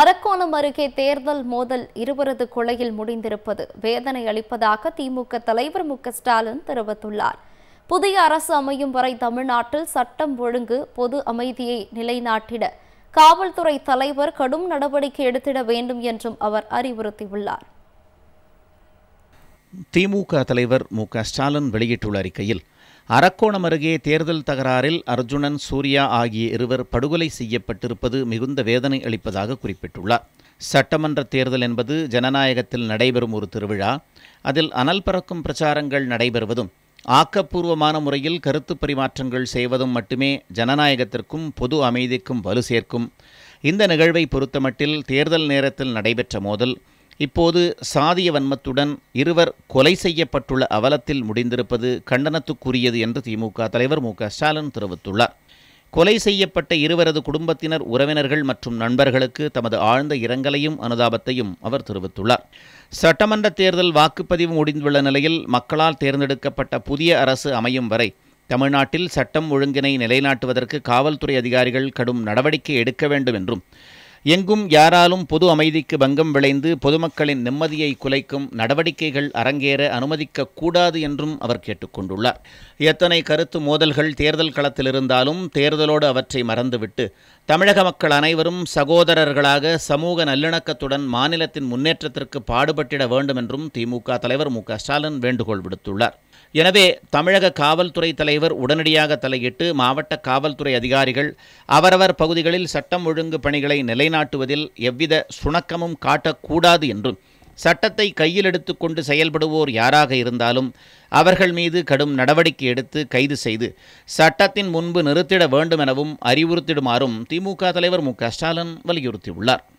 அரக்கோணம் அருகே தேர்தல் மோதல் இருவரது கொலையில் முடிந்திருப்பது வேதனை அளிப்பதாக திமுக தலைவர் மு ஸ்டாலின் தெரிவித்துள்ளார் புதிய அரசு அமையும் வரை தமிழ்நாட்டில் சட்டம் ஒழுங்கு பொது அமைதியை நிலைநாட்டிட காவல்துறை தலைவர் கடும் நடவடிக்கை எடுத்திட வேண்டும் என்றும் அவர் அறிவுறுத்தியுள்ளார் திமுக தலைவர் மு ஸ்டாலின் வெளியிட்டுள்ள அறிக்கையில் அரக்கோணம் அருகே தேர்தல் தகராறில் அர்ஜுனன் சூர்யா ஆகிய இருவர் படுகொலை செய்யப்பட்டிருப்பது மிகுந்த வேதனை அளிப்பதாக குறிப்பிட்டுள்ளார் சட்டமன்ற தேர்தல் என்பது ஜனநாயகத்தில் நடைபெறும் ஒரு திருவிழா அதில் அனல் பறக்கும் பிரச்சாரங்கள் நடைபெறுவதும் ஆக்கப்பூர்வமான முறையில் கருத்து பரிமாற்றங்கள் செய்வதும் மட்டுமே ஜனநாயகத்திற்கும் பொது அமைதிக்கும் வலு சேர்க்கும் இந்த நிகழ்வை பொறுத்தமட்டில் தேர்தல் நேரத்தில் நடைபெற்ற மோதல் இப்போது சாதிய வன்மத்துடன் இருவர் கொலை செய்யப்பட்டுள்ள அவலத்தில் முடிந்திருப்பது கண்டனத்துக்குரியது என்று திமுக தலைவர் மு ஸ்டாலின் தெரிவித்துள்ளார் கொலை செய்யப்பட்ட இருவரது குடும்பத்தினர் உறவினர்கள் மற்றும் நண்பர்களுக்கு தமது ஆழ்ந்த இரங்கலையும் அனுதாபத்தையும் அவர் தெரிவித்துள்ளார் சட்டமன்ற தேர்தல் வாக்குப்பதிவு முடிந்துள்ள நிலையில் மக்களால் தேர்ந்தெடுக்கப்பட்ட புதிய அரசு அமையும் வரை தமிழ்நாட்டில் சட்டம் ஒழுங்கினை நிலைநாட்டுவதற்கு காவல்துறை அதிகாரிகள் கடும் நடவடிக்கை எடுக்க வேண்டும் என்றும் எங்கும் யாராலும் பொது அமைதிக்கு பங்கம் விளைந்து பொதுமக்களின் நிம்மதியை குலைக்கும் நடவடிக்கைகள் அரங்கேற அனுமதிக்க கூடாது என்றும் அவர் கேட்டுக்கொண்டுள்ளார் எத்தனை கருத்து மோதல்கள் தேர்தல் களத்தில் இருந்தாலும் தேர்தலோடு அவற்றை மறந்துவிட்டு தமிழக மக்கள் அனைவரும் சகோதரர்களாக சமூக நல்லிணக்கத்துடன் மாநிலத்தின் முன்னேற்றத்திற்கு பாடுபட்டிட வேண்டும் என்றும் திமுக தலைவர் மு ஸ்டாலின் வேண்டுகோள் விடுத்துள்ளார் எனவே தமிழக காவல்துறை தலைவர் உடனடியாக தலையிட்டு மாவட்ட காவல்துறை அதிகாரிகள் அவரவர் பகுதிகளில் சட்டம் ஒழுங்கு பணிகளை நிலைநாட்டுவதில் எவ்வித சுணக்கமும் காட்டக்கூடாது என்றும் சட்டத்தை கையில் எடுத்துக்கொண்டு செயல்படுவோர் யாராக இருந்தாலும் அவர்கள் மீது கடும் நடவடிக்கை எடுத்து கைது செய்து சட்டத்தின் முன்பு நிறுத்திட வேண்டும் எனவும் அறிவுறுத்திடுமாறும் திமுக தலைவர் மு க ஸ்டாலின் வலியுறுத்தியுள்ளார்